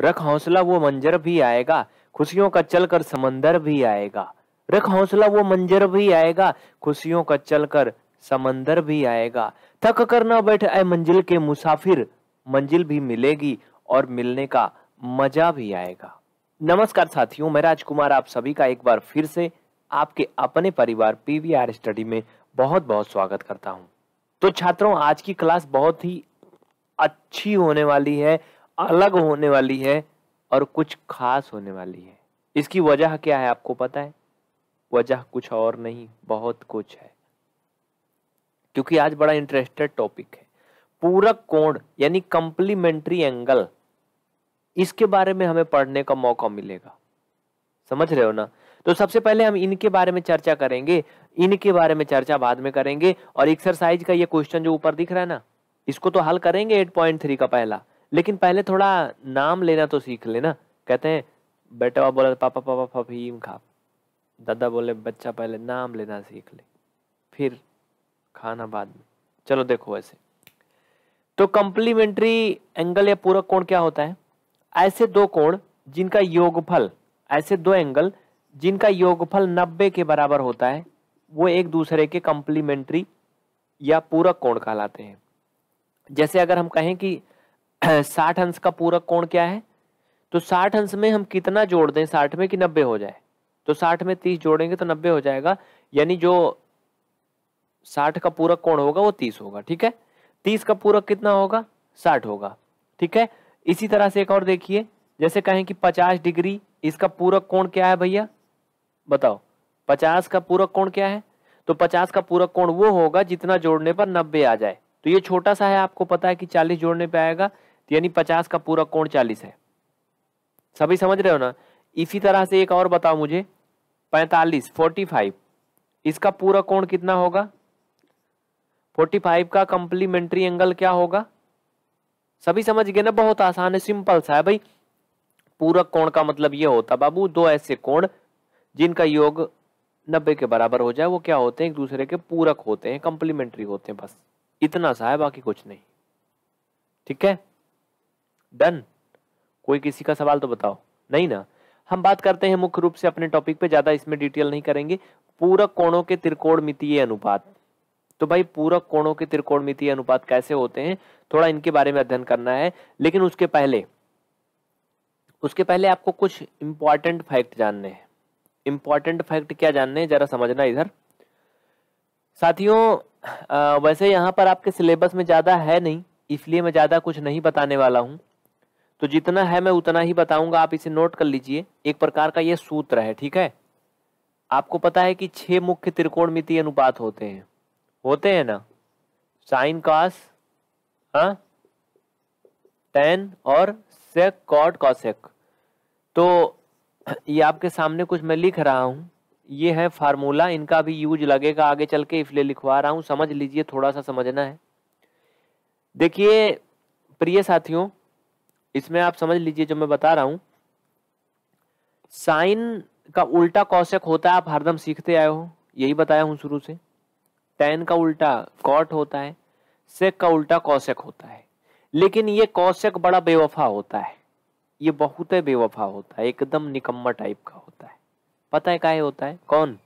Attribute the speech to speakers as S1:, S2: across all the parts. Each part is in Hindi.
S1: रख हौसला वो मंजर भी आएगा खुशियों का चलकर समंदर भी आएगा रख हौसला वो मंजर भी आएगा खुशियों का चलकर समंदर भी आएगा थक कर ना बैठ आए मंजिल के मुसाफिर मंजिल भी मिलेगी और मिलने का मजा भी आएगा नमस्कार साथियों मैं राजकुमार आप सभी का एक बार फिर से आपके अपने परिवार पीवीआर स्टडी में बहुत बहुत स्वागत करता हूं तो छात्रों आज की क्लास बहुत ही अच्छी होने वाली है अलग होने वाली है और कुछ खास होने वाली है इसकी वजह क्या है आपको पता है वजह कुछ और नहीं बहुत कुछ है क्योंकि आज बड़ा इंटरेस्टेड टॉपिक है पूरक कोण यानी कंप्लीमेंट्री एंगल इसके बारे में हमें पढ़ने का मौका मिलेगा समझ रहे हो ना तो सबसे पहले हम इनके बारे में चर्चा करेंगे इनके बारे में चर्चा बाद में करेंगे और एक्सरसाइज का ये क्वेश्चन जो ऊपर दिख रहा है ना इसको तो हल करेंगे 8.3 का पहला लेकिन पहले थोड़ा नाम लेना तो सीख लेना कहते हैं बेटा बोला पापा पापा फफीम खा दादा बोले बच्चा पहले नाम लेना सीख ले फिर खाना बाद में चलो देखो ऐसे तो कंप्लीमेंट्री एंगल या पूरक कोण क्या होता है ऐसे दो कोण जिनका योगफल ऐसे दो एंगल जिनका योगफल 90 के बराबर होता है वो एक दूसरे के कंप्लीमेंट्री या पूरक कोण कहलाते हैं जैसे अगर हम कहें कि साठ अंश का पूरक कोण क्या है तो साठ अंश में हम कितना जोड़ दें साठ में कि नब्बे हो जाए तो साठ में तीस जोड़ेंगे तो नब्बे हो जाएगा यानी जो साठ का पूरक कोण होगा वो तीस होगा ठीक है तीस का पूरक कितना होगा साठ होगा ठीक है इसी तरह से एक और देखिए जैसे कहें कि पचास डिग्री इसका पूरक कोण क्या है भैया बताओ पचास का पूरक कोण क्या है तो पचास का पूरक कोण वो होगा जितना जोड़ने पर नब्बे आ जाए तो ये छोटा सा है आपको पता है कि चालीस जोड़ने पे आएगा तो यानी पचास का पूरा कोण चालीस है सभी समझ रहे हो ना इसी तरह से एक और बताओ मुझे पैंतालीस फोर्टी फाइव इसका पूरा कोण कितना होगा फोर्टी फाइव का कंप्लीमेंट्री एंगल क्या होगा सभी समझ गए ना बहुत आसान है सिंपल सा है भाई पूरक कोण का मतलब ये होता बाबू दो ऐसे कोण जिनका योग नब्बे के बराबर हो जाए वो क्या होते हैं एक दूसरे के पूरक होते हैं कंप्लीमेंट्री होते हैं बस इतना सा है बाकी कुछ नहीं ठीक है डन कोई किसी का सवाल तो बताओ नहीं ना हम बात करते हैं मुख्य रूप से अपने टॉपिक पे ज्यादा इसमें डिटेल नहीं करेंगे पूरक कोणों के त्रिकोण मितीय अनुपात तो भाई पूरक कोणों के त्रिकोण मितीय अनुपात कैसे होते हैं थोड़ा इनके बारे में अध्ययन करना है लेकिन उसके पहले उसके पहले आपको कुछ इंपॉर्टेंट फैक्ट जानने हैं इंपॉर्टेंट फैक्ट क्या जानने हैं जरा समझना इधर साथियों वैसे यहाँ पर आपके सिलेबस में ज़्यादा है नहीं इसलिए मैं ज़्यादा कुछ नहीं बताने वाला हूँ तो जितना है मैं उतना ही बताऊंगा आप इसे नोट कर लीजिए एक प्रकार का यह सूत्र है ठीक है आपको पता है कि छह मुख्य त्रिकोण अनुपात होते हैं होते हैं ना साइन कॉस टेन और सेक कॉट कॉसेक तो ये आपके सामने कुछ मैं लिख रहा हूँ ये है फार्मूला इनका भी यूज लगेगा आगे चल के इसलिए लिखवा रहा हूँ समझ लीजिए थोड़ा सा समझना है देखिए प्रिय साथियों इसमें आप समझ लीजिए जो मैं बता रहा हूं साइन का उल्टा कौशक होता है आप हरदम सीखते आए हो यही बताया हूं शुरू से टेन का उल्टा कॉट होता है सेक का उल्टा कौशक होता है लेकिन ये कौशक बड़ा बेवफा होता है ये बहुत ही बेवफा होता है एकदम निकम्मा टाइप का होता है पता है काहे होता है कौन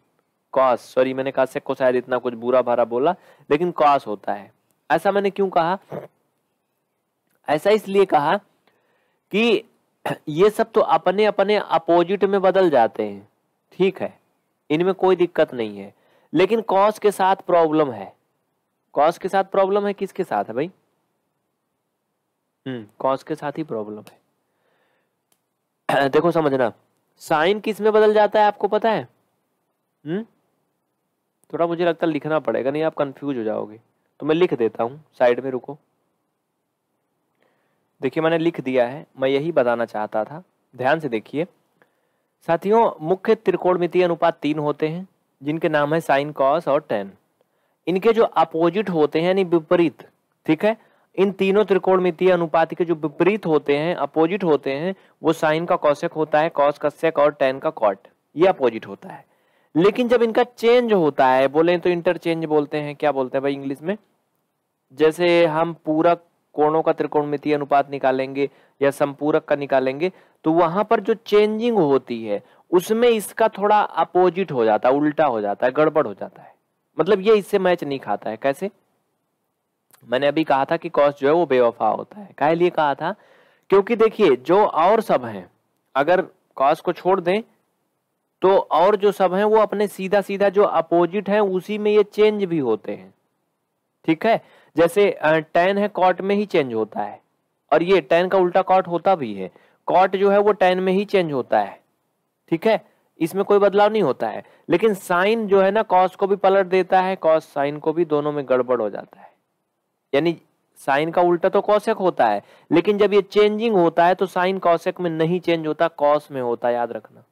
S1: कॉस सॉरी मैंने कहा सेक को शायद इतना कुछ बुरा भरा बोला लेकिन कॉस होता है ऐसा मैंने क्यों कहा ऐसा इसलिए कहा कि ये सब तो अपने अपने अपोजिट में बदल जाते हैं ठीक है इनमें कोई दिक्कत नहीं है लेकिन कॉस के साथ प्रॉब्लम है कॉस के साथ प्रॉब्लम है किसके साथ है भाई हम्म कॉस के साथ ही प्रॉब्लम है देखो समझना साइन किस में बदल जाता है आपको पता है हम्म थोड़ा मुझे लगता है लिखना पड़ेगा नहीं आप कंफ्यूज हो जाओगे तो मैं लिख देता हूँ साइड में रुको देखिए मैंने लिख दिया है मैं यही बताना चाहता था ध्यान से देखिए साथियों मुख्य त्रिकोणमितीय अनुपात तीन होते हैं जिनके नाम है साइन कॉस और टेन इनके जो अपोजिट होते हैं यानी विपरीत ठीक है इन तीनों त्रिकोणमितीय अनुपात के जो विपरीत होते हैं अपोजिट होते हैं वो साइन का कौशक होता है कॉस का सेक और टेन का कॉट ये अपोजिट होता है लेकिन जब इनका चेंज होता है बोले तो इंटरचेंज बोलते हैं क्या बोलते हैं भाई इंग्लिश में जैसे हम पूरक कोणों का त्रिकोणमितीय अनुपात निकालेंगे या संपूरक का निकालेंगे तो वहां पर जो चेंजिंग होती है उसमें इसका थोड़ा अपोजिट हो जाता है उल्टा हो जाता है गड़बड़ हो जाता है मतलब ये इससे मैच नहीं खाता है कैसे मैंने अभी कहा था कि कॉस्ट जो है वो बेवफा होता है कहे लिए कहा था क्योंकि देखिए जो और सब हैं अगर कॉस्ट को छोड़ दें तो और जो सब हैं वो अपने सीधा सीधा जो अपोजिट हैं उसी में ये चेंज भी होते हैं ठीक है जैसे टेन है कॉट में ही चेंज होता है और ये टेन का उल्टा कॉट होता भी है कॉट जो है वो टेन में ही चेंज होता है ठीक है इसमें कोई बदलाव नहीं होता है लेकिन साइन जो है ना कॉस को भी पलट देता है कॉस साइन को भी दोनों में गड़बड़ हो जाता है यानी साइन का उल्टा तो कौशक होता है लेकिन जब ये चेंजिंग होता है तो साइन कौशक में नहीं चेंज होता कॉस में होता है याद रखना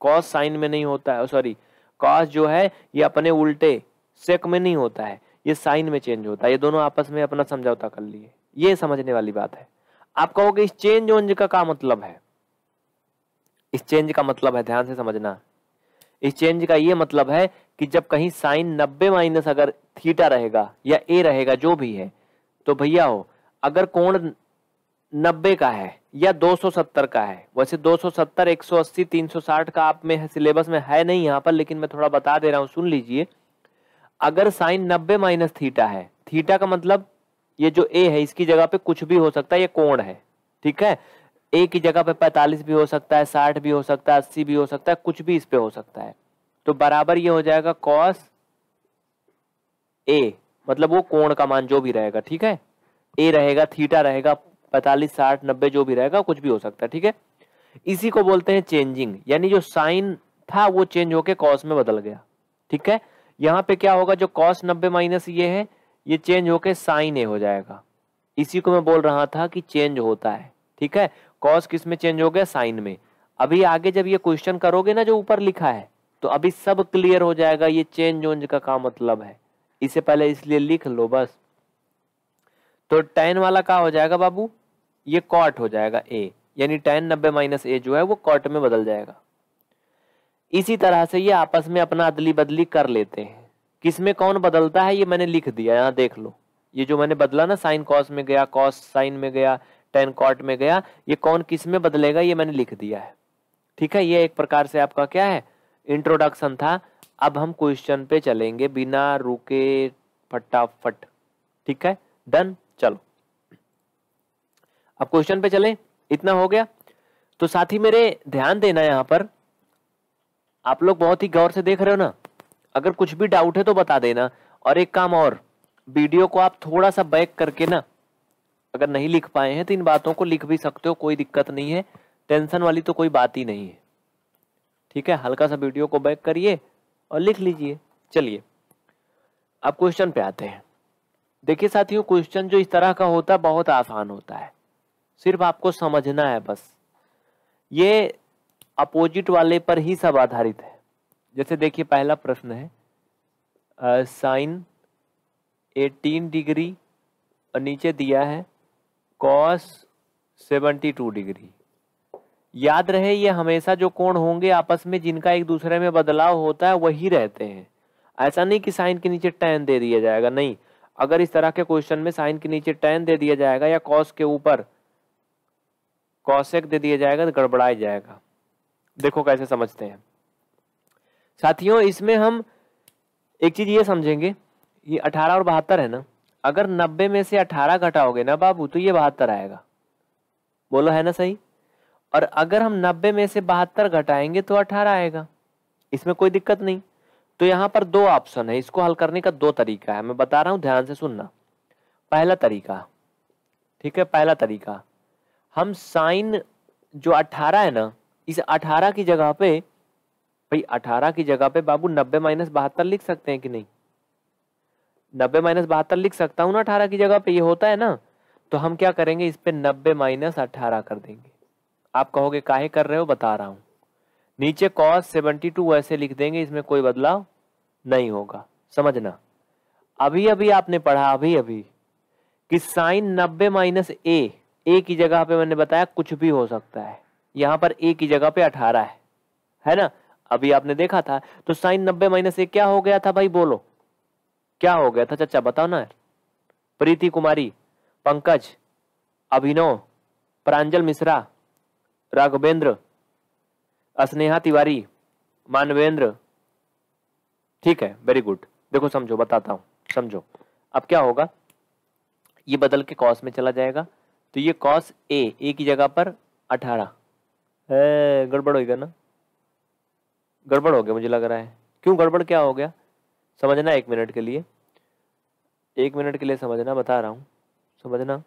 S1: कॉस साइन में नहीं होता है सॉरी कॉस जो है ये अपने उल्टे सेक में नहीं होता है ये साइन में चेंज होता है ये दोनों आपस में अपना समझौता कर लिए ये समझने वाली बात है आप कहोगे इस चेंज ओंज का क्या मतलब है इस चेंज का मतलब है ध्यान से समझना इस चेंज का ये मतलब है कि जब कहीं साइन नब्बे माइनस अगर थीटा रहेगा या ए रहेगा जो भी है तो भैया हो अगर कोण नब्बे का है या 270 का है वैसे 270, 180, 360 का आप में सिलेबस में है नहीं यहाँ पर लेकिन मैं थोड़ा बता दे रहा हूँ सुन लीजिए अगर साइन नब्बे माइनस थीटा है थीटा का मतलब ये जो ए है इसकी जगह पे कुछ भी हो सकता है ये कोण है ठीक है ए की जगह पे पैतालीस भी हो सकता है साठ भी हो सकता है अस्सी भी हो सकता है कुछ भी इस पे हो सकता है तो बराबर ये हो जाएगा कॉस ए मतलब वो कोण का मान जो भी रहेगा ठीक है ए रहेगा थीटा रहेगा पैतालीस साठ नब्बे जो भी रहेगा कुछ भी हो सकता है ठीक है इसी को बोलते हैं चेंजिंग यानी जो साइन था वो चेंज होके कॉस में बदल गया ठीक है यहाँ पे क्या होगा जो कॉस नब्बे माइनस ये है ये चेंज होके साइन ए हो जाएगा इसी को मैं बोल रहा था कि चेंज होता है ठीक है कॉस किस में चेंज हो गया साइन में अभी आगे जब ये क्वेश्चन करोगे ना जो ऊपर लिखा है तो अभी सब क्लियर हो जाएगा ये चेंज ओंज का का मतलब है इसे पहले इसलिए लिख लो बस तो टेन वाला का हो जाएगा बाबू ये कॉट हो जाएगा ए यानी टेन नब्बे माइनस ए जो है वो कॉट में बदल जाएगा इसी तरह से ये आपस में अपना अदली बदली कर लेते हैं किस में कौन बदलता है ये मैंने लिख दिया यहाँ देख लो ये जो मैंने बदला ना साइन कॉस में गया कॉस साइन में गया टेन कॉट में गया ये कौन किस में बदलेगा ये मैंने लिख दिया है ठीक है ये एक प्रकार से आपका क्या है इंट्रोडक्शन था अब हम क्वेश्चन पे चलेंगे बिना रुके फटाफट ठीक है डन चलो अब क्वेश्चन पे चले इतना हो गया तो साथ ही मेरे ध्यान देना यहाँ पर आप लोग बहुत ही गौर से देख रहे हो ना अगर कुछ भी डाउट है तो बता देना और एक काम और वीडियो को आप थोड़ा सा बैक करके ना अगर नहीं लिख पाए हैं तो इन बातों को लिख भी सकते हो कोई दिक्कत नहीं है टेंशन वाली तो कोई बात ही नहीं है ठीक है हल्का सा वीडियो को बैक करिए और लिख लीजिए चलिए अब क्वेश्चन पे आते हैं देखिए साथियों क्वेश्चन जो इस तरह का होता है बहुत आसान होता है सिर्फ आपको समझना है बस ये अपोजिट वाले पर ही सब आधारित है जैसे देखिए पहला प्रश्न है साइन एटीन डिग्री और नीचे दिया है कॉस सेवेंटी टू डिग्री याद रहे ये हमेशा जो कोण होंगे आपस में जिनका एक दूसरे में बदलाव होता है वही रहते हैं ऐसा नहीं कि साइन के नीचे टेन दे दिया जाएगा नहीं अगर इस तरह के क्वेश्चन में साइन के नीचे टेन दे दिया जाएगा या कॉस के ऊपर कॉसेक दे दिया जाएगा तो गड़बड़ाया जाएगा देखो कैसे समझते हैं साथियों इसमें हम एक चीज ये समझेंगे ये अठारह और बहत्तर है ना अगर नब्बे में से अठारह घटाओगे ना बाबू तो ये बहत्तर आएगा बोलो है ना सही और अगर हम नब्बे में से बहत्तर घटाएंगे तो अठारह आएगा इसमें कोई दिक्कत नहीं तो यहाँ पर दो ऑप्शन है इसको हल करने का दो तरीका है मैं बता रहा हूँ ध्यान से सुनना पहला तरीका ठीक है पहला तरीका हम साइन जो अठारह है ना इस 18 की जगह पे भाई 18 की जगह पे बाबू 90 माइनस बहत्तर लिख सकते हैं कि नहीं 90 माइनस बहत्तर लिख सकता हूँ ना 18 की जगह पे ये होता है ना तो हम क्या करेंगे इस पे 90 माइनस अठारह कर देंगे आप कहोगे काहे कर रहे हो बता रहा हूँ नीचे कॉस सेवेंटी टू ऐसे लिख देंगे इसमें कोई बदलाव नहीं होगा समझना अभी अभी आपने पढ़ा अभी अभी कि साइन नब्बे माइनस ए ए की जगह पे मैंने बताया कुछ भी हो सकता है यहाँ पर ए की जगह पे अठारह है है ना अभी आपने देखा था तो साइन नब्बे माइनस ए क्या हो गया था भाई बोलो क्या हो गया था चाचा बताओ ना प्रीति कुमारी पंकज अभिनव प्रांजल मिश्रा राघवेंद्र स्नेहा तिवारी मानवेंद्र ठीक है वेरी गुड देखो समझो बताता हूं समझो अब क्या होगा ये बदल के कॉस में चला जाएगा तो ये कॉस ए ए की जगह पर अठारह है गड़बड़ होगा ना गड़बड़ हो गया मुझे लग रहा है क्यों गड़बड़ क्या हो गया समझना एक मिनट के लिए एक मिनट के लिए समझना बता रहा हूँ समझना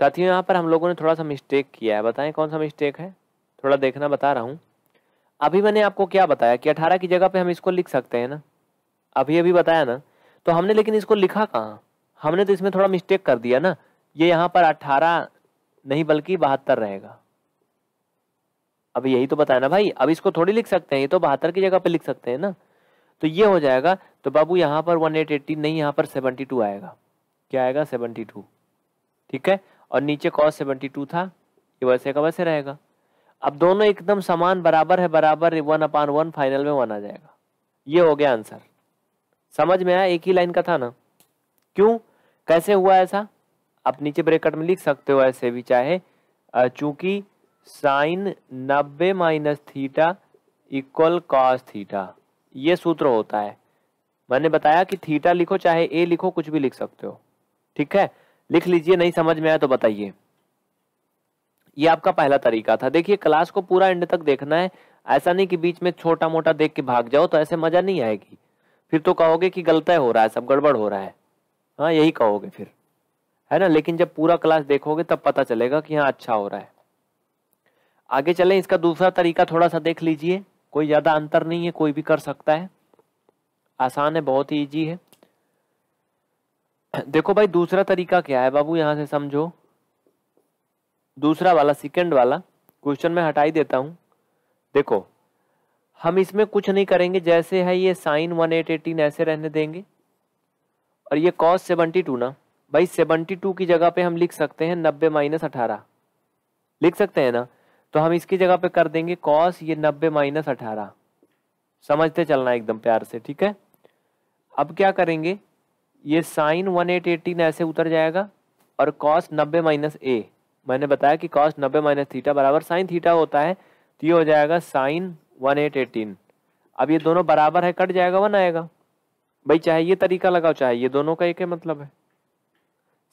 S1: साथियों यहाँ पर हम लोगों ने थोड़ा सा मिस्टेक किया है बताएं कौन सा मिस्टेक है थोड़ा देखना बता रहा हूँ अभी मैंने आपको क्या बताया कि 18 की जगह पे हम इसको लिख सकते हैं ना अभी अभी बताया ना तो हमने लेकिन इसको लिखा कहाँ हमने तो इसमें थोड़ा मिस्टेक कर दिया ना ये यहाँ पर 18 नहीं बल्कि बहत्तर रहेगा अब यही तो बताया ना भाई अब इसको थोड़ी लिख सकते हैं ये तो बहत्तर की जगह पे लिख सकते हैं ना तो ये हो जाएगा तो बाबू यहाँ पर वन एट एट्टी नहीं यहाँ पर सेवनटी टू आएगा क्या आएगा सेवनटी टू ठीक है और नीचे कॉस सेवनटी टू था ये वैसे का वैसे रहेगा अब दोनों एकदम समान बराबर है बराबर वन अपान वन फाइनल में वन आ जाएगा ये हो गया आंसर समझ में आया एक ही लाइन का था ना क्यों कैसे हुआ ऐसा आप नीचे ब्रेकट में लिख सकते हो ऐसे भी चाहे चूंकि साइन नब्बे minus theta equal cos theta ये सूत्र होता है मैंने बताया कि थीटा लिखो चाहे ए लिखो कुछ भी लिख सकते हो ठीक है लिख लीजिए नहीं समझ में आया तो बताइए ये आपका पहला तरीका था देखिए क्लास को पूरा एंड तक देखना है ऐसा नहीं कि बीच में छोटा मोटा देख के भाग जाओ तो ऐसे मजा नहीं आएगी फिर तो कहोगे कि गलत हो रहा है सब गड़बड़ हो रहा है हाँ यही कहोगे फिर है ना लेकिन जब पूरा क्लास देखोगे तब पता चलेगा कि हाँ अच्छा हो रहा है आगे चलें इसका दूसरा तरीका थोड़ा सा देख लीजिए कोई ज़्यादा अंतर नहीं है कोई भी कर सकता है आसान है बहुत ही ईजी है देखो भाई दूसरा तरीका क्या है बाबू यहाँ से समझो दूसरा वाला सेकंड वाला क्वेश्चन में हटाई देता हूँ देखो हम इसमें कुछ नहीं करेंगे जैसे है ये साइन वन एट एटीन ऐसे रहने देंगे और ये कॉस सेवनटी टू ना भाई सेवनटी टू की जगह पे हम लिख सकते हैं नब्बे माइनस अठारह लिख सकते हैं ना तो हम इसकी जगह पे कर देंगे कॉस ये नब्बे माइनस अठारह समझते चलना एकदम प्यार से ठीक है अब क्या करेंगे ये साइन वन एट एटीन ऐसे उतर जाएगा और कॉस नब्बे माइनस ए मैंने बताया कि कॉस नब्बे माइनस थीटा बराबर साइन थीटा होता है तो ये हो जाएगा साइन वन एट एटीन अब ये दोनों बराबर है कट जाएगा वन आएगा भाई चाहे ये तरीका लगाओ चाहे ये दोनों का एक है मतलब है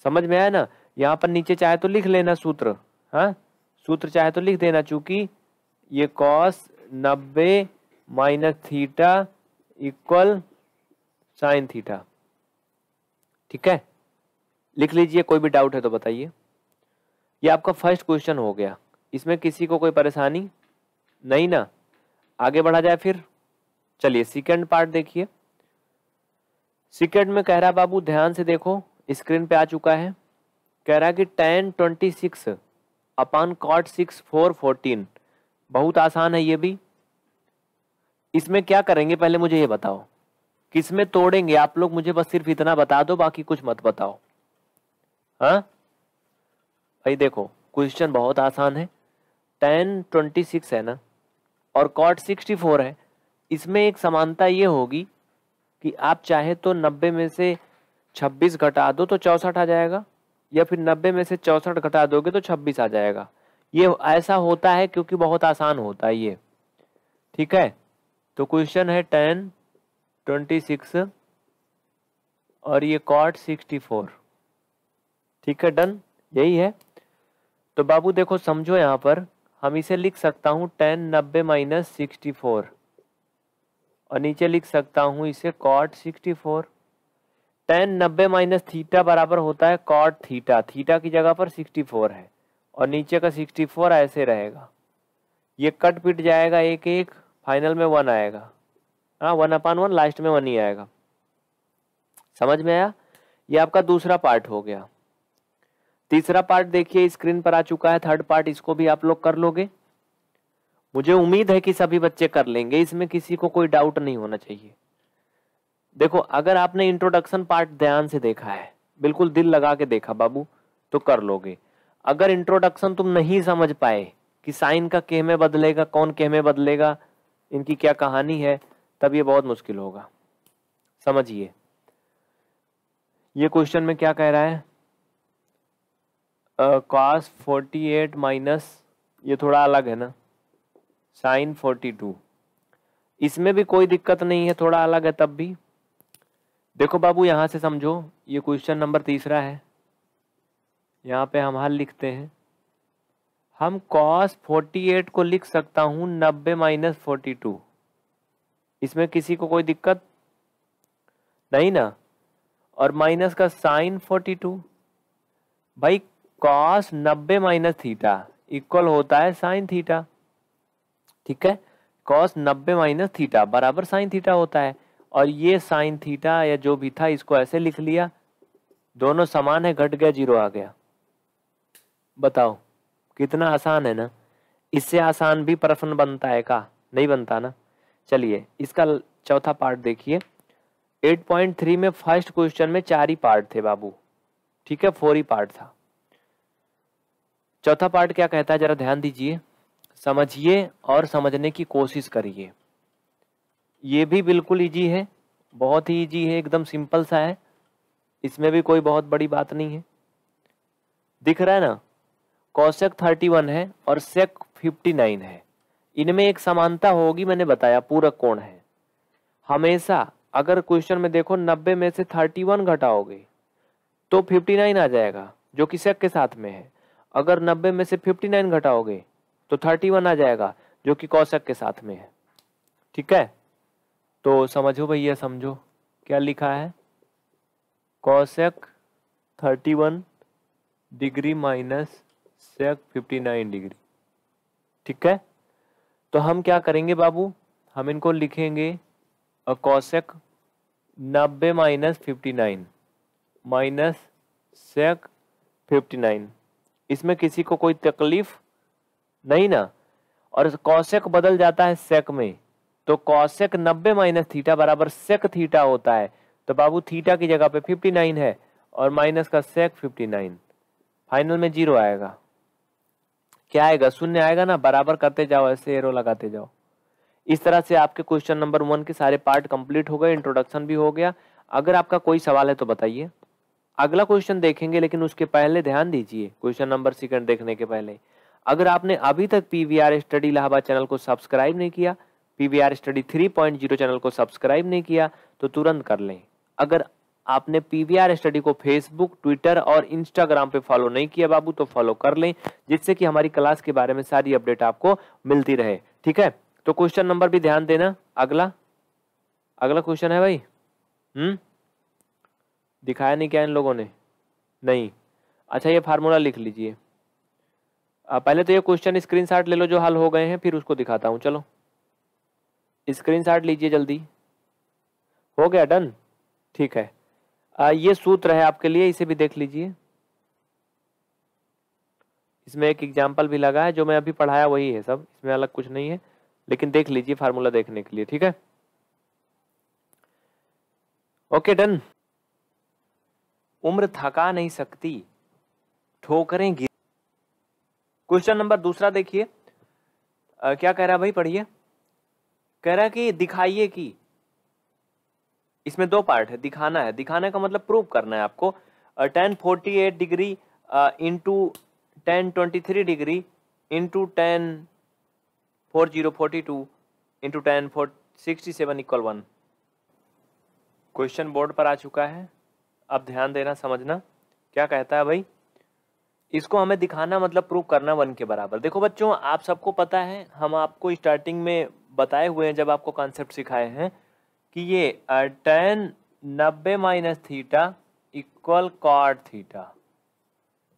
S1: समझ में आया ना यहाँ पर नीचे चाहे तो लिख लेना सूत्र हाँ सूत्र चाहे तो लिख देना चूंकि ये कॉस नब्बे minus theta equal sine theta ठीक है लिख लीजिए कोई भी डाउट है तो बताइए ये आपका फर्स्ट क्वेश्चन हो गया इसमें किसी को कोई परेशानी नहीं ना आगे बढ़ा जाए फिर चलिए सेकंड पार्ट देखिए सेकंड में कह रहा बाबू ध्यान से देखो स्क्रीन पे आ चुका है कह रहा कि tan twenty six upon cot six four fourteen बहुत आसान है ये भी इसमें क्या करेंगे पहले मुझे ये बताओ किस में तोड़ेंगे आप लोग मुझे बस सिर्फ इतना बता दो बाकी कुछ मत बताओ हाँ भाई देखो क्वेश्चन बहुत आसान है टेन ट्वेंटी सिक्स है ना और कॉट सिक्सटी फोर है इसमें एक समानता ये होगी कि आप चाहे तो नब्बे में से छब्बीस घटा दो तो चौंसठ आ जाएगा या फिर नब्बे में से चौसठ घटा दोगे तो छब्बीस आ जाएगा ये ऐसा होता है क्योंकि बहुत आसान होता है ये ठीक है तो क्वेश्चन है टेन ट्वेंटी सिक्स और ये कॉट सिक्सटी फोर ठीक है डन यही है तो बाबू देखो समझो यहाँ पर हम इसे लिख सकता हूँ टेन नब्बे माइनस सिक्सटी फोर और नीचे लिख सकता हूँ इसे कॉट सिक्सटी फोर टेन नब्बे माइनस थीटा बराबर होता है कॉट थीटा थीटा की जगह पर सिक्सटी फोर है और नीचे का सिक्सटी फोर ऐसे रहेगा ये कट पिट जाएगा एक एक फाइनल में वन आएगा हाँ वन अपान वन लास्ट में वन ही आएगा समझ में आया ये आपका दूसरा पार्ट हो गया तीसरा पार्ट देखिए स्क्रीन पर आ चुका है थर्ड पार्ट इसको भी आप लोग कर लोगे मुझे उम्मीद है कि सभी बच्चे कर लेंगे इसमें किसी को कोई डाउट नहीं होना चाहिए देखो अगर आपने इंट्रोडक्शन पार्ट ध्यान से देखा है बिल्कुल दिल लगा के देखा बाबू तो कर लोगे अगर इंट्रोडक्शन तुम नहीं समझ पाए कि साइन का केह में बदलेगा कौन केह में बदलेगा इनकी क्या कहानी है तब ये बहुत मुश्किल होगा समझिए ये क्वेश्चन में क्या कह रहा है कॉस फोर्टी एट माइनस ये थोड़ा अलग है ना साइन फोर्टी टू इसमें भी कोई दिक्कत नहीं है थोड़ा अलग है तब भी देखो बाबू यहाँ से समझो ये क्वेश्चन नंबर तीसरा है यहाँ पे हम हल लिखते हैं हम फोर्टी 48 को लिख सकता हूँ नब्बे माइनस फोर्टी टू इसमें किसी को कोई दिक्कत नहीं ना और माइनस का साइन फोर्टी टू भाई कॉस नब्बे माइनस थीटा इक्वल होता है साइन थीटा ठीक है कॉस नब्बे माइनस थीटा बराबर साइन थीटा होता है और ये साइन थीटा या जो भी था इसको ऐसे लिख लिया दोनों समान है घट गया जीरो आ गया बताओ कितना आसान है ना इससे आसान भी प्रश्न बनता है का नहीं बनता ना चलिए इसका चौथा पार्ट देखिए 8.3 में फर्स्ट क्वेश्चन में चार ही पार्ट थे बाबू ठीक है फोर ही पार्ट था चौथा पार्ट क्या कहता है जरा ध्यान दीजिए समझिए और समझने की कोशिश करिए ये भी बिल्कुल ईजी है बहुत ही ईजी है एकदम सिंपल सा है इसमें भी कोई बहुत बड़ी बात नहीं है दिख रहा है ना कौशक थर्टी वन है और सेक फिफ्टी नाइन है इनमें एक समानता होगी मैंने बताया पूरक कोण है हमेशा अगर क्वेश्चन में देखो नब्बे में से थर्टी वन घटाओगे तो फिफ्टी नाइन आ जाएगा जो कि सेक के साथ में है अगर नब्बे में से फिफ्टी नाइन घटाओगे तो थर्टी वन आ जाएगा जो कि कौशक के साथ में है ठीक है तो समझो भैया समझो क्या लिखा है cosec thirty one degree minus sec fifty nine degree ठीक है तो हम क्या करेंगे बाबू हम इनको लिखेंगे अ नब्बे minus fifty nine minus sec fifty nine इसमें किसी को कोई तकलीफ नहीं ना और कौशक बदल जाता है सेक में तो कौशेक नब्बे माइनस थीटा बराबर सेक थीटा होता है तो बाबू थीटा की जगह पे 59 है और माइनस का सेक 59 फाइनल में जीरो आएगा क्या आएगा शून्य आएगा ना बराबर करते जाओ ऐसे एरो लगाते जाओ इस तरह से आपके क्वेश्चन नंबर वन के सारे पार्ट कंप्लीट हो गए इंट्रोडक्शन भी हो गया अगर आपका कोई सवाल है तो बताइए अगला क्वेश्चन देखेंगे लेकिन उसके पहले ध्यान दीजिए क्वेश्चन नंबर सेकंड देखने के पहले अगर आपने अभी तक पीवीआर स्टडी लाहबा चैनल को सब्सक्राइब नहीं किया पीवीआर स्टडी जीरो चैनल को सब्सक्राइब नहीं किया तो तुरंत कर लें अगर आपने पीवीआर स्टडी को फेसबुक ट्विटर और इंस्टाग्राम पे फॉलो नहीं किया बाबू तो फॉलो कर लें जिससे कि हमारी क्लास के बारे में सारी अपडेट आपको मिलती रहे ठीक है तो क्वेश्चन नंबर भी ध्यान देना अगला अगला क्वेश्चन है भाई हम्म दिखाया नहीं क्या इन लोगों ने नहीं अच्छा ये फार्मूला लिख लीजिए पहले तो ये क्वेश्चन स्क्रीनशॉट ले लो जो हल हो गए हैं फिर उसको दिखाता हूँ चलो स्क्रीन लीजिए जल्दी हो गया डन ठीक है आ, ये सूत्र है आपके लिए इसे भी देख लीजिए इसमें एक एग्जाम्पल भी लगा है जो मैं अभी पढ़ाया वही है सब इसमें अलग कुछ नहीं है लेकिन देख लीजिए फार्मूला देखने के लिए ठीक है ओके डन उम्र थका नहीं सकती ठोकरें गिर क्वेश्चन नंबर दूसरा देखिए क्या कह रहा है भाई पढ़िए कह रहा है कि दिखाइए कि इसमें दो पार्ट है दिखाना है दिखाने का मतलब प्रूव करना है आपको tan forty eight degree into tan twenty three degree into tan four zero forty two into tan four sixty seven equal one question board पर आ चुका है अब ध्यान देना समझना क्या कहता है भाई इसको हमें दिखाना मतलब प्रूव करना वन के बराबर देखो बच्चों आप सबको पता है हम आपको स्टार्टिंग में बताए हुए हैं जब आपको कॉन्सेप्ट सिखाए हैं कि ये टेन नब्बे minus theta equal cot theta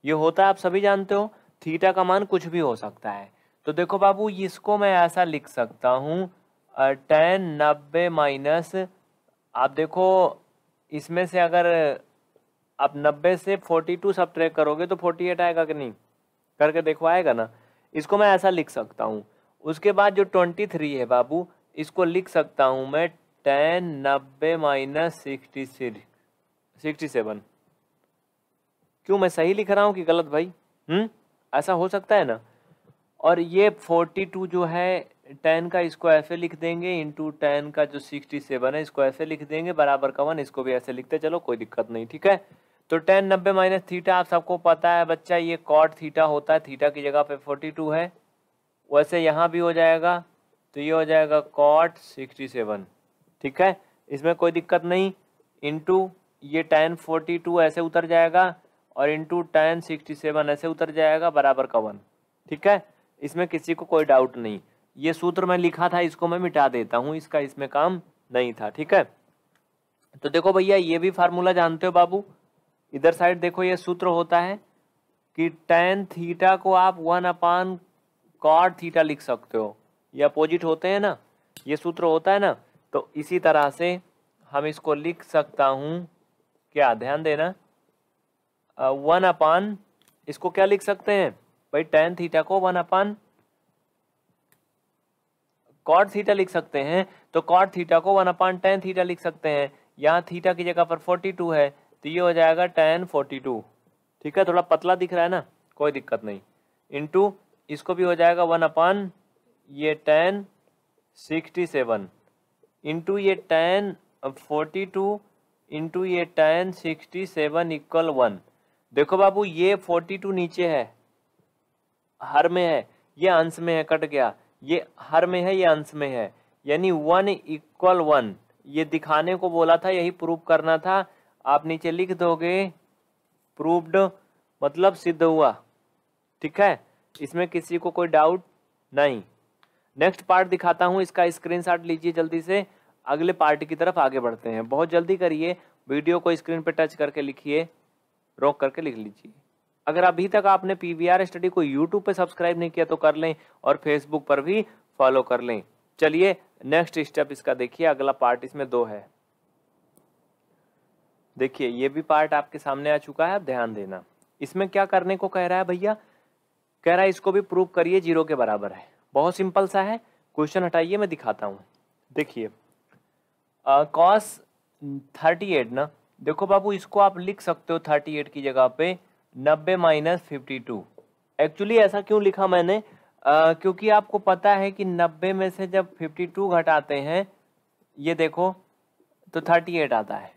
S1: ये होता है आप सभी जानते हो थीटा का मान कुछ भी हो सकता है तो देखो बाबू इसको मैं ऐसा लिख सकता हूँ टेन नब्बे माइनस आप देखो इसमें से अगर आप नब्बे से फोर्टी टू सब करोगे तो फोर्टी एट आएगा कि नहीं करके देखो आएगा ना इसको मैं ऐसा लिख सकता हूँ उसके बाद जो ट्वेंटी थ्री है बाबू इसको लिख सकता हूँ मैं टेन नब्बे minus sixty six sixty seven क्यों मैं सही लिख रहा हूँ कि गलत भाई हम्म ऐसा हो सकता है ना और ये फोर्टी टू जो है टेन का इसको ऐसे लिख देंगे इंटू टेन का जो सिक्सटी सेवन है इसको ऐसे लिख देंगे बराबर का वन इसको भी ऐसे लिखते चलो कोई दिक्कत नहीं ठीक है तो टेन नब्बे माइनस थीटा आप सबको पता है बच्चा ये कॉट थीटा होता है थीटा की जगह पे फोर्टी टू है वैसे यहाँ भी हो जाएगा तो ये हो जाएगा कॉट सिक्सटी सेवन ठीक है इसमें कोई दिक्कत नहीं इंटू ये टेन फोर्टी टू ऐसे उतर जाएगा और इंटू टेन सिक्सटी सेवन ऐसे उतर जाएगा बराबर का वन ठीक है इसमें किसी को कोई डाउट नहीं ये सूत्र मैं लिखा था इसको मैं मिटा देता हूँ इसका इसमें काम नहीं था ठीक है तो देखो भैया ये भी फार्मूला जानते हो बाबू इधर साइड देखो ये सूत्र होता है कि टेन थीटा को आप वन अपान कॉड थीटा लिख सकते हो ये अपोजिट होते हैं ना ये सूत्र होता है ना तो इसी तरह से हम इसको लिख सकता हूँ क्या ध्यान देना वन अपान इसको क्या लिख सकते हैं भाई टेन थीटा को वन अपान कॉड थीटा लिख सकते हैं तो कॉड थीटा को वन अपान टेन थीटा लिख सकते हैं यहाँ थीटा की जगह पर फोर्टी टू है तो ये हो जाएगा टेन फोर्टी टू ठीक है थोड़ा पतला दिख रहा है ना कोई दिक्कत नहीं इंटू इसको भी हो जाएगा वन अपान ये टेन सिक्सटी सेवन इंटू ये टेन फोर्टी टू इंटू ये tan sixty seven equal one देखो बाबू ये फोर्टी टू नीचे है हर में है ये अंश में है कट गया ये हर में है ये अंश में है यानी वन इक्वल वन ये दिखाने को बोला था यही प्रूफ करना था आप नीचे लिख दोगे प्रूफ मतलब सिद्ध हुआ ठीक है इसमें किसी को कोई डाउट नहीं नेक्स्ट पार्ट दिखाता हूँ इसका स्क्रीनशॉट लीजिए जल्दी से अगले पार्ट की तरफ आगे बढ़ते हैं बहुत जल्दी करिए वीडियो को स्क्रीन पर टच करके लिखिए रोक करके लिख लीजिए अगर अभी तक आपने पी स्टडी को यूट्यूब पर सब्सक्राइब नहीं किया तो कर लें और फेसबुक पर भी फॉलो कर लें चलिए नेक्स्ट स्टेप इसका देखिए अगला पार्ट इसमें दो है देखिए ये भी पार्ट आपके सामने आ चुका है आप ध्यान देना इसमें क्या करने को कह रहा है भैया कह रहा है इसको भी प्रूव करिए जीरो के बराबर है बहुत सिंपल सा है क्वेश्चन हटाइए मैं दिखाता हूँ देखिए कॉस थर्टी एट ना देखो बाबू इसको आप लिख सकते हो थर्टी एट की जगह पे नब्बे माइनस फिफ्टी टू एक्चुअली ऐसा क्यों लिखा मैंने आ, क्योंकि आपको पता है कि नब्बे में से जब फिफ्टी टू घटाते हैं ये देखो तो थर्टी एट आता है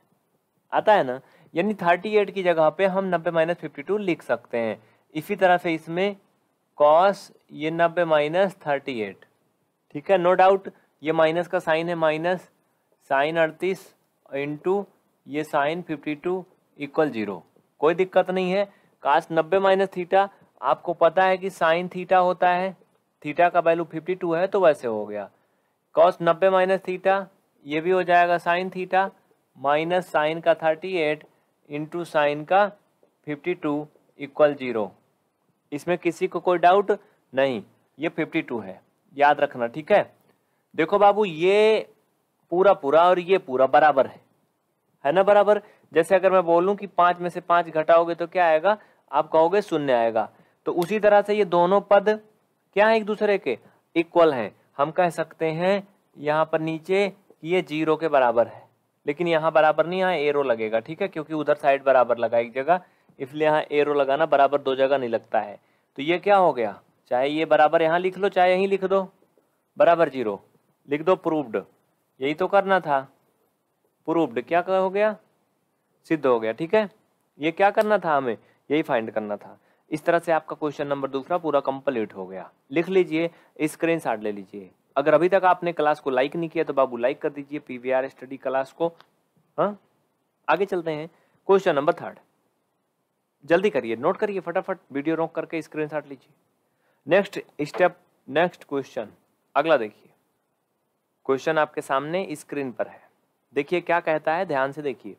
S1: आता है ना यानी थर्टी एट की जगह पे हम नब्बे माइनस फिफ्टी टू लिख सकते हैं इसी तरह से इसमें कॉस ये नब्बे माइनस थर्टी एट ठीक है नो डाउट ये माइनस का साइन है माइनस साइन अड़तीस इंटू ये sine fifty two equal zero कोई दिक्कत नहीं है कास नब्बे माइनस थीटा आपको पता है कि साइन थीटा होता है थीटा का वैल्यू फिफ्टी टू है तो वैसे हो गया कॉस नब्बे माइनस थीटा ये भी हो जाएगा साइन थीटा माइनस साइन का थर्टी एट इंटू साइन का फिफ्टी टू इक्वल जीरो इसमें किसी को कोई डाउट नहीं ये 52 है याद रखना ठीक है देखो बाबू ये पूरा पूरा और ये पूरा बराबर है है ना बराबर जैसे अगर मैं बोलूं कि पांच में से पांच घटाओगे तो क्या आएगा आप कहोगे शून्य आएगा तो उसी तरह से ये दोनों पद क्या है एक दूसरे के इक्वल हैं हम कह सकते हैं यहाँ पर नीचे ये जीरो के बराबर है लेकिन यहाँ बराबर नहीं यहाँ एरो लगेगा ठीक है क्योंकि उधर साइड बराबर लगा एक जगह इसलिए यहाँ एरो लगाना बराबर दो जगह नहीं लगता है तो ये क्या हो गया चाहे ये बराबर यहाँ लिख लो चाहे यहीं लिख दो बराबर जीरो लिख दो प्रूव्ड यही तो करना था प्रूव्ड क्या हो गया सिद्ध हो गया ठीक है ये क्या करना था हमें यही फाइंड करना था इस तरह से आपका क्वेश्चन नंबर दूसरा पूरा कंप्लीट हो गया लिख लीजिए स्क्रीन ले लीजिए अगर अभी तक आपने क्लास को लाइक नहीं किया तो बाबू लाइक कर दीजिए पीवीआर स्टडी क्लास को हाँ आगे चलते हैं क्वेश्चन नंबर थर्ड जल्दी करिए नोट करिए फटाफट वीडियो रोक करके स्क्रीन लीजिए नेक्स्ट स्टेप नेक्स्ट क्वेश्चन अगला देखिए क्वेश्चन आपके सामने स्क्रीन पर है देखिए क्या कहता है ध्यान से देखिए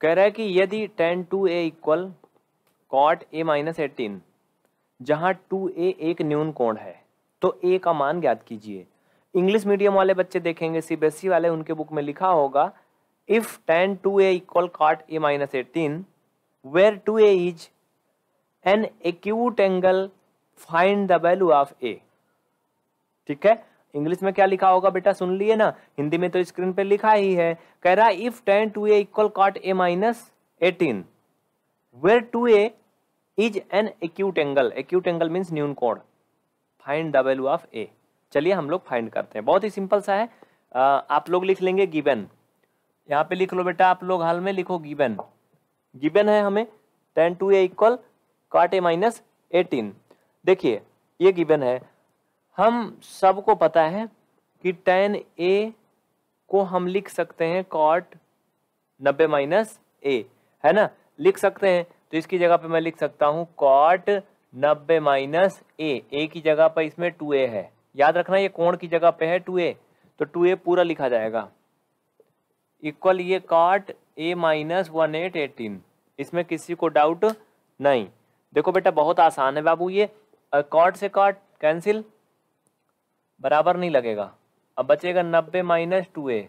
S1: कह रहा है कि यदि tan two A equal cot A minus eighteen जहाँ टू ए एक न्यून कोण है तो ए का मान ज्ञात कीजिए इंग्लिश मीडियम वाले बच्चे देखेंगे सीबीएसई e वाले उनके बुक में लिखा होगा if tan two A equal cot A minus eighteen where 2a is an acute angle find the value of a ठीक है इंग्लिश में क्या लिखा होगा बेटा सुन लिए ना हिंदी में तो स्क्रीन पे लिखा ही है कह रहा if tan two A equal cot A minus eighteen where two A is an acute angle acute angle means न्यून कोण find the value of A चलिए हम लोग फाइंड करते हैं बहुत ही सिंपल सा है आप लोग लिख लेंगे गिवन यहाँ पे लिख लो बेटा आप लोग हाल में लिखो गिवन गिवन है हमें टेन टू ए इक्वल काट ए माइनस एटीन देखिए ये गिवन है हम सबको पता है कि टेन ए को हम लिख सकते हैं कॉट नब्बे माइनस ए है ना लिख सकते हैं तो इसकी जगह पे मैं लिख सकता हूँ कॉट नब्बे माइनस ए ए की जगह पर इसमें टू ए है याद रखना ये कोण की जगह पे है टू ए तो टू ए पूरा लिखा जाएगा इक्वल ये cot A minus one eight eighteen इसमें किसी को डाउट नहीं देखो बेटा बहुत आसान है बाबू ये कॉट uh, से कॉट कैंसिल बराबर नहीं लगेगा अब बचेगा नब्बे minus two A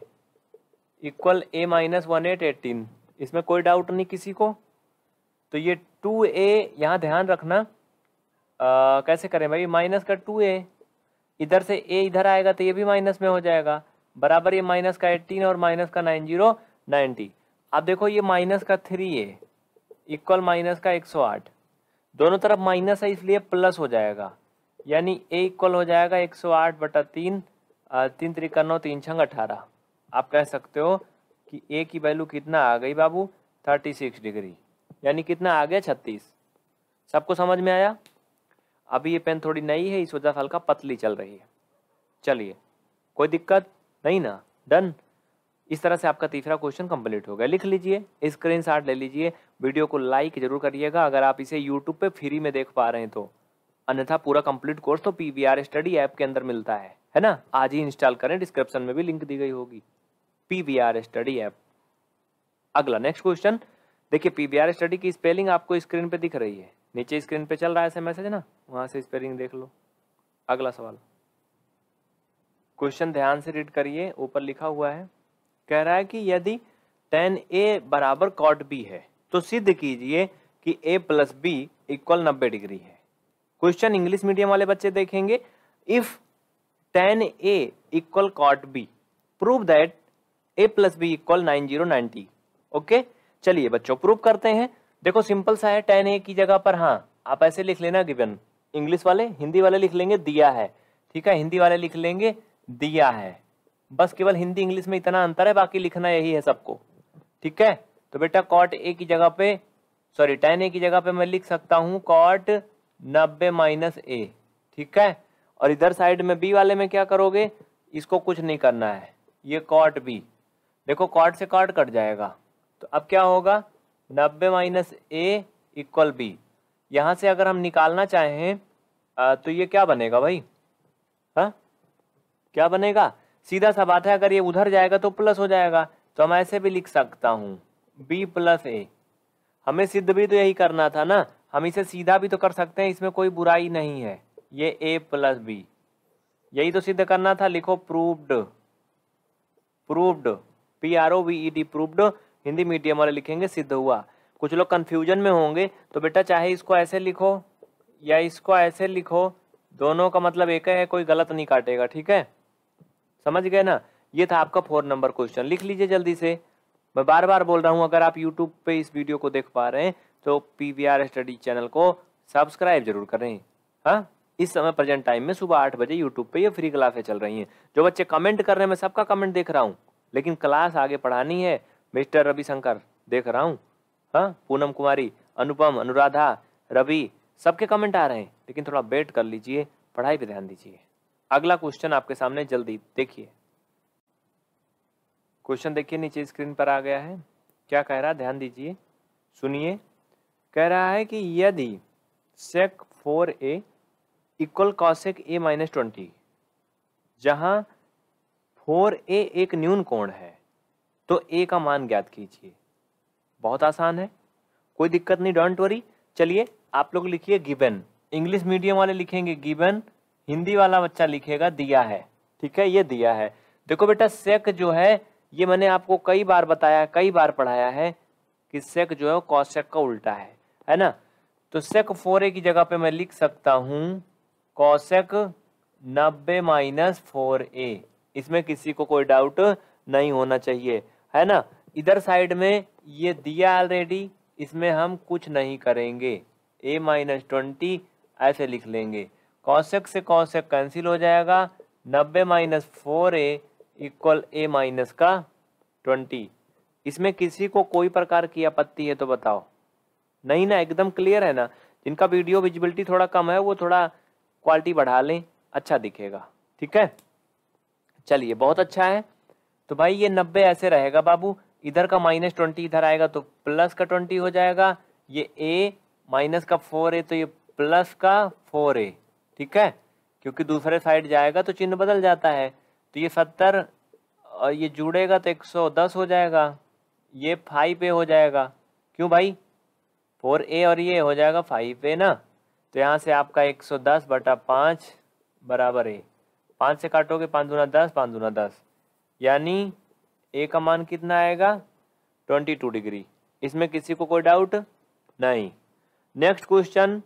S1: equal A minus one eight eighteen इसमें कोई डाउट नहीं किसी को तो ये टू ए यहाँ ध्यान रखना आ, uh, कैसे करें भाई माइनस का टू ए इधर से ए इधर आएगा तो ये भी माइनस में हो जाएगा बराबर ये माइनस का एट्टीन और माइनस का नाइन जीरो नाइन्टी अब देखो ये माइनस का थ्री है इक्वल माइनस का एक सौ आठ दोनों तरफ माइनस है इसलिए प्लस हो जाएगा यानी ए इक्वल हो जाएगा एक सौ आठ बटा तीन तीन त्रिकानौ तीन छंग अठारह आप कह सकते हो कि ए की वैल्यू कितना आ गई बाबू थर्टी सिक्स डिग्री यानी कितना आ गया छत्तीस सबको समझ में आया अभी ये पेन थोड़ी नई है इस वजह से हल्का पतली चल रही है चलिए कोई दिक्कत नहीं ना डन इस तरह से आपका तीसरा क्वेश्चन कंप्लीट हो गया लिख लीजिए स्क्रीन ले लीजिए वीडियो को लाइक जरूर करिएगा अगर आप इसे यूट्यूब पे फ्री में देख पा रहे हैं तो अन्यथा पूरा कंप्लीट कोर्स तो पीवीआर स्टडी ऐप के अंदर मिलता है है ना आज ही इंस्टॉल करें डिस्क्रिप्शन में भी लिंक दी गई होगी आर स्टडी ऐप अगला नेक्स्ट क्वेश्चन देखिए आर स्टडी की स्पेलिंग आपको स्क्रीन पे दिख रही है नीचे स्क्रीन पे चल रहा है मैसेज ना वहां से स्पेलिंग देख लो अगला सवाल क्वेश्चन ध्यान से रीड करिए ऊपर लिखा हुआ है कह रहा है कि यदि टेन ए बराबर कॉट बी है तो सिद्ध कीजिए कि ए प्लस बी इक्वल नब्बे डिग्री है क्वेश्चन इंग्लिश मीडियम वाले बच्चे देखेंगे if tan A equal cot B prove that A plus B equal nine zero ninety okay चलिए बच्चों प्रूव करते हैं देखो सिंपल सा है टेन ए की जगह पर हाँ आप ऐसे लिख लेना गिवन इंग्लिश वाले हिंदी वाले लिख लेंगे दिया है ठीक है हिंदी वाले लिख लेंगे दिया है बस केवल हिंदी इंग्लिश में इतना अंतर है बाकी लिखना यही है सबको ठीक है तो बेटा कॉट ए की जगह पे सॉरी टेन ए की जगह पे मैं लिख सकता हूँ कॉट नब्बे माइनस ए ठीक है और इधर साइड में बी वाले में क्या करोगे इसको कुछ नहीं करना है ये कॉट बी देखो कॉट से कॉट कट जाएगा तो अब क्या होगा नब्बे माइनस ए इक्वल बी यहाँ से अगर हम निकालना चाहें तो ये क्या बनेगा भाई हा? क्या बनेगा सीधा सा बात है अगर ये उधर जाएगा तो प्लस हो जाएगा तो हम ऐसे भी लिख सकता हूँ बी प्लस ए हमें सिद्ध भी तो यही करना था ना हम इसे सीधा भी तो कर सकते हैं इसमें कोई बुराई नहीं है ये ए प्लस बी यही तो सिद्ध करना था लिखो proved proved P R O V E D proved Hindi medium वाले लिखेंगे सिद्ध हुआ कुछ लोग कन्फ्यूजन में होंगे तो बेटा चाहे इसको ऐसे लिखो या इसको ऐसे लिखो दोनों का मतलब एक है कोई गलत नहीं काटेगा ठीक है समझ गए ना ये था आपका फोर नंबर क्वेश्चन लिख लीजिए जल्दी से मैं बार बार बोल रहा हूँ अगर आप यूट्यूब पे इस वीडियो को देख पा रहे हैं तो आर स्टडी चैनल को सब्सक्राइब जरूर करें हाँ इस समय प्रेजेंट टाइम में सुबह आठ बजे यूट्यूब पे ये फ्री क्लासें चल रही हैं जो बच्चे कमेंट कर रहे हैं मैं सबका कमेंट देख रहा हूँ लेकिन क्लास आगे पढ़ानी है मिस्टर रविशंकर देख रहा हूँ हाँ पूनम कुमारी अनुपम अनुराधा रवि सबके कमेंट आ रहे हैं लेकिन थोड़ा वेट कर लीजिए पढ़ाई पर ध्यान दीजिए अगला क्वेश्चन आपके सामने जल्दी देखिए क्वेश्चन देखिए नीचे स्क्रीन पर आ गया है क्या कह रहा है ध्यान दीजिए सुनिए कह रहा है कि यदि sec four A equal cosec A minus twenty जहां फोर ए एक न्यून कोण है तो ए का मान ज्ञात कीजिए बहुत आसान है कोई दिक्कत नहीं डोंट वरी चलिए आप लोग लिखिए गिवन इंग्लिश मीडियम वाले लिखेंगे गिवन हिंदी वाला बच्चा लिखेगा दिया है ठीक है ये दिया है देखो बेटा सेक जो है ये मैंने आपको कई बार बताया कई बार पढ़ाया है कि सेक जो है वो का उल्टा है है ना तो सेक ए की जगह पे मैं लिख सकता हूं कौशक नब्बे माइनस फोर ए इसमें किसी को कोई डाउट नहीं होना चाहिए है ना इधर साइड में ये दिया ऑलरेडी इसमें हम कुछ नहीं करेंगे ए माइनस ट्वेंटी ऐसे लिख लेंगे कौशक से कौशक कैंसिल हो जाएगा नब्बे minus four A equal A minus का ट्वेंटी इसमें किसी को कोई प्रकार की आपत्ति है तो बताओ नहीं ना एकदम क्लियर है ना जिनका वीडियो विजिबिलिटी थोड़ा कम है वो थोड़ा क्वालिटी बढ़ा लें अच्छा दिखेगा ठीक है चलिए बहुत अच्छा है तो भाई ये नब्बे ऐसे रहेगा बाबू इधर का माइनस ट्वेंटी इधर आएगा तो प्लस का ट्वेंटी हो जाएगा ये ए माइनस का फोर ए तो ये प्लस का फोर ए ठीक है क्योंकि दूसरे साइड जाएगा तो चिन्ह बदल जाता है तो ये सत्तर और ये जुड़ेगा तो एक सौ दस हो जाएगा ये फाइव ए हो जाएगा क्यों भाई फोर ए और ये हो जाएगा फाइव ए ना तो यहाँ से आपका एक सौ दस बटा पाँच बराबर ए पाँच से काटोगे पाँच दूना दस पाँच दूना दस यानी ए का मान कितना आएगा ट्वेंटी टू डिग्री इसमें किसी को कोई डाउट नहीं नेक्स्ट क्वेश्चन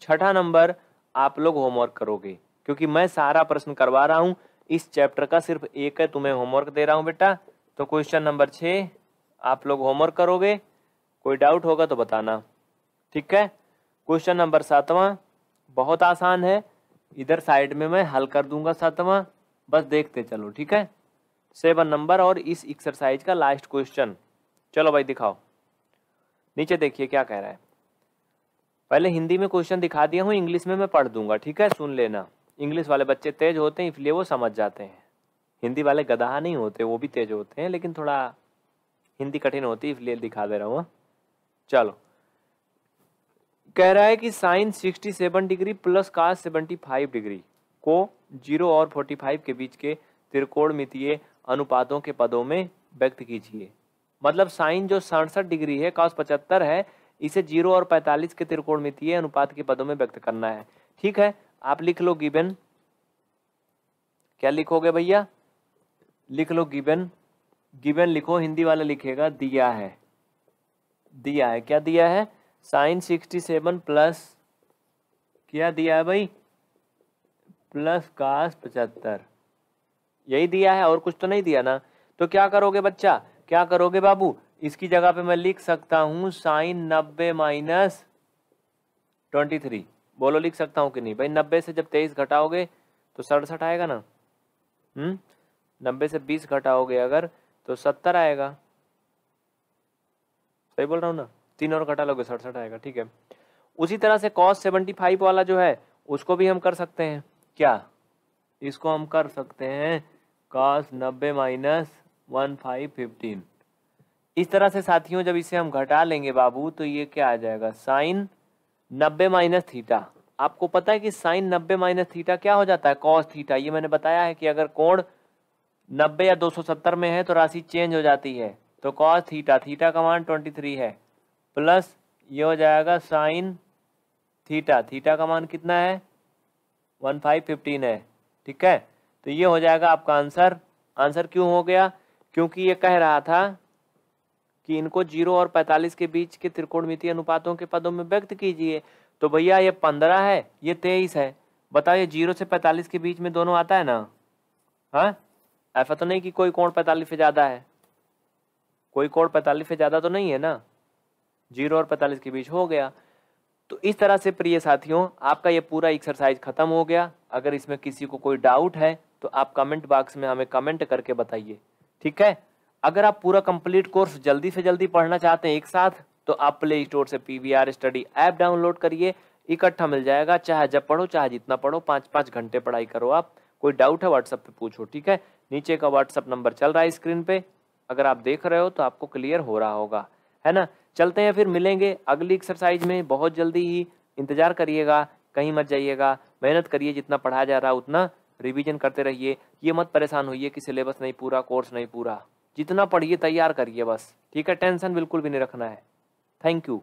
S1: छठा नंबर आप लोग होमवर्क करोगे क्योंकि मैं सारा प्रश्न करवा रहा हूँ इस चैप्टर का सिर्फ एक है तुम्हें होमवर्क दे रहा हूँ बेटा तो क्वेश्चन नंबर छः आप लोग होमवर्क करोगे कोई डाउट होगा तो बताना ठीक है क्वेश्चन नंबर सातवां बहुत आसान है इधर साइड में मैं हल कर दूंगा सातवां बस देखते चलो ठीक है सेवन नंबर और इस एक्सरसाइज का लास्ट क्वेश्चन चलो भाई दिखाओ नीचे देखिए क्या कह रहा है पहले हिंदी में क्वेश्चन दिखा दिया हूँ इंग्लिश में मैं पढ़ दूंगा ठीक है सुन लेना इंग्लिश वाले बच्चे तेज होते हैं इसलिए वो समझ जाते हैं हिंदी वाले गधा नहीं होते वो भी तेज होते हैं लेकिन थोड़ा हिंदी कठिन होती है इसलिए दिखा दे रहा हूँ हाँ। चलो कह रहा है कि साइन 67 डिग्री प्लस का 75 डिग्री को 0 और 45 के बीच के त्रिकोणमितीय अनुपातों के पदों में व्यक्त कीजिए मतलब साइन जो सड़सठ डिग्री है कॉस पचहत्तर है इसे जीरो और पैंतालीस के त्रिकोणमितीय अनुपात के पदों में व्यक्त करना है ठीक है आप लिख लो गिवन क्या लिखोगे भैया लिख लो गिबेन गिवन लिखो हिंदी वाला लिखेगा दिया है दिया है क्या दिया है साइन सिक्सटी सेवन प्लस क्या दिया है भाई प्लस कास पचहत्तर यही दिया है और कुछ तो नहीं दिया ना तो क्या करोगे बच्चा क्या करोगे बाबू इसकी जगह पे मैं लिख सकता हूँ साइन नब्बे माइनस ट्वेंटी थ्री बोलो लिख सकता हूँ कि नहीं भाई नब्बे से जब तेईस घटाओगे तो सड़सठ आएगा ना हम्म नब्बे से बीस घटाओगे अगर तो सत्तर आएगा सही बोल रहा हूँ ना तीन और घटा लोगे सड़सठ आएगा ठीक है उसी तरह से कॉस सेवेंटी फाइव वाला जो है उसको भी हम कर सकते हैं क्या इसको हम कर सकते हैं कॉस नब्बे माइनस वन फाइव फिफ्टीन इस तरह से साथियों जब इसे हम घटा लेंगे बाबू तो ये क्या आ जाएगा साइन नब्बे माइनस थीटा आपको पता है कि साइन नब्बे माइनस थीटा क्या हो जाता है कॉस थीटा ये मैंने बताया है कि अगर कोण नब्बे या दो सौ सत्तर में है तो राशि चेंज हो जाती है तो कॉस थीटा थीटा का मान ट्वेंटी थ्री है प्लस ये हो जाएगा साइन थीटा थीटा का मान कितना है वन फाइव फिफ्टीन है ठीक है तो ये हो जाएगा आपका आंसर आंसर क्यों हो गया क्योंकि ये कह रहा था कि इनको जीरो और पैंतालीस के बीच के त्रिकोणमितीय अनुपातों के पदों में व्यक्त कीजिए तो भैया ये पंद्रह है ये तेईस है बताओ ये जीरो से पैंतालीस के बीच में दोनों आता है ना हाँ ऐसा तो नहीं कि कोई कोण पैंतालीस से ज़्यादा है कोई कोण पैंतालीस से ज़्यादा तो नहीं है ना जीरो और पैंतालीस के बीच हो गया तो इस तरह से प्रिय साथियों आपका ये पूरा एक्सरसाइज ख़त्म हो गया अगर इसमें किसी को कोई डाउट है तो आप कमेंट बॉक्स में हमें कमेंट करके बताइए ठीक है अगर आप पूरा कंप्लीट कोर्स जल्दी से जल्दी पढ़ना चाहते हैं एक साथ तो आप प्ले स्टोर से P V R study app download करिए इकट्ठा मिल जाएगा चाहे जब पढ़ो चाहे जितना पढ़ो पाँच पाँच घंटे पढ़ाई करो आप कोई डाउट है व्हाट्सअप पे पूछो ठीक है नीचे का व्हाट्सअप नंबर चल रहा है स्क्रीन पे अगर आप देख रहे हो तो आपको क्लियर हो रहा होगा है ना चलते हैं फिर मिलेंगे अगली एक्सरसाइज में बहुत जल्दी ही इंतज़ार करिएगा कहीं मत जाइएगा मेहनत करिए जितना पढ़ाया जा रहा उतना रिवीजन करते रहिए ये मत परेशान होइए कि सिलेबस नहीं पूरा कोर्स नहीं पूरा जितना पढ़िए तैयार करिए बस ठीक है टेंशन बिल्कुल भी नहीं रखना है थैंक यू